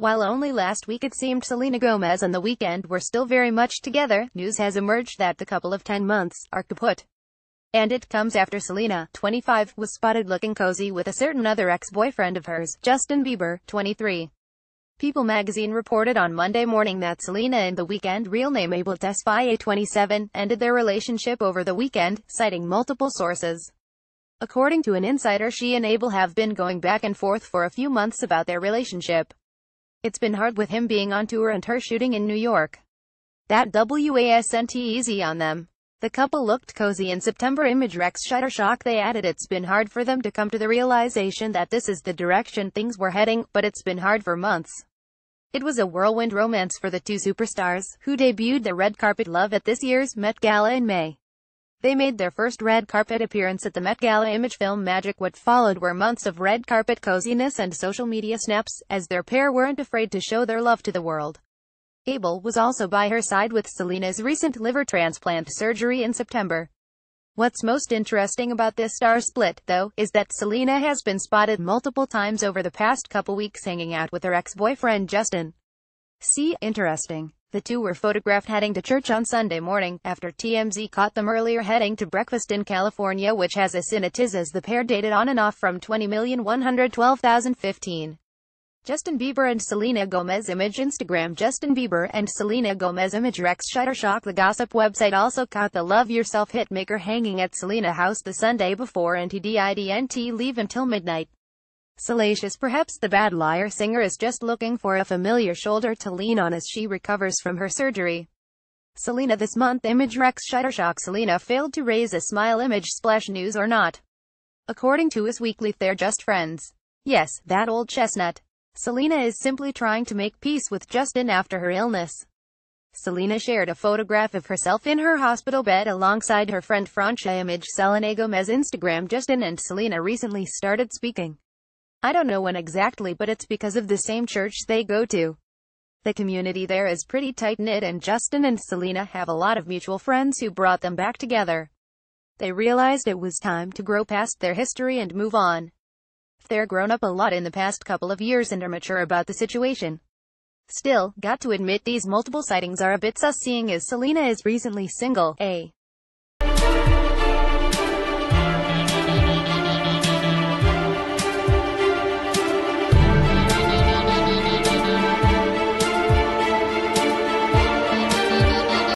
While only last week it seemed Selena Gomez and The Weeknd were still very much together, news has emerged that the couple of 10 months are kaput. And it comes after Selena, 25, was spotted looking cozy with a certain other ex-boyfriend of hers, Justin Bieber, 23. People magazine reported on Monday morning that Selena and The Weeknd real name Abel Tesfaye, 27, ended their relationship over the weekend, citing multiple sources. According to an insider she and Abel have been going back and forth for a few months about their relationship. It's been hard with him being on tour and her shooting in New York. That wasn't easy on them. The couple looked cozy in September ImageRex Shutterstock they added it's been hard for them to come to the realization that this is the direction things were heading, but it's been hard for months. It was a whirlwind romance for the two superstars, who debuted their red carpet love at this year's Met Gala in May. They made their first red carpet appearance at the Met Gala Image Film Magic. What followed were months of red carpet coziness and social media snaps, as their pair weren't afraid to show their love to the world. Abel was also by her side with Selena's recent liver transplant surgery in September. What's most interesting about this star split, though, is that Selena has been spotted multiple times over the past couple weeks hanging out with her ex-boyfriend Justin. See, interesting. The two were photographed heading to church on Sunday morning, after TMZ caught them earlier heading to breakfast in California which has a sinitiz as the pair dated on and off from 20,112,015. Justin Bieber and Selena Gomez image Instagram Justin Bieber and Selena Gomez image Rex Shutterstock The gossip website also caught the Love Yourself hitmaker hanging at Selena house the Sunday before and he didn't leave until midnight. Salacious perhaps the bad liar singer is just looking for a familiar shoulder to lean on as she recovers from her surgery. Selena this month image Rex Shuttershock Selena failed to raise a smile image splash news or not. According to his weekly They're Just Friends. Yes, that old chestnut. Selena is simply trying to make peace with Justin after her illness. Selena shared a photograph of herself in her hospital bed alongside her friend Francia Image Selena Gomez Instagram Justin and Selena recently started speaking. I don't know when exactly but it's because of the same church they go to. The community there is pretty tight-knit and Justin and Selena have a lot of mutual friends who brought them back together. They realized it was time to grow past their history and move on. They're grown up a lot in the past couple of years and are mature about the situation. Still, got to admit these multiple sightings are a bit sus seeing as Selena is recently single, a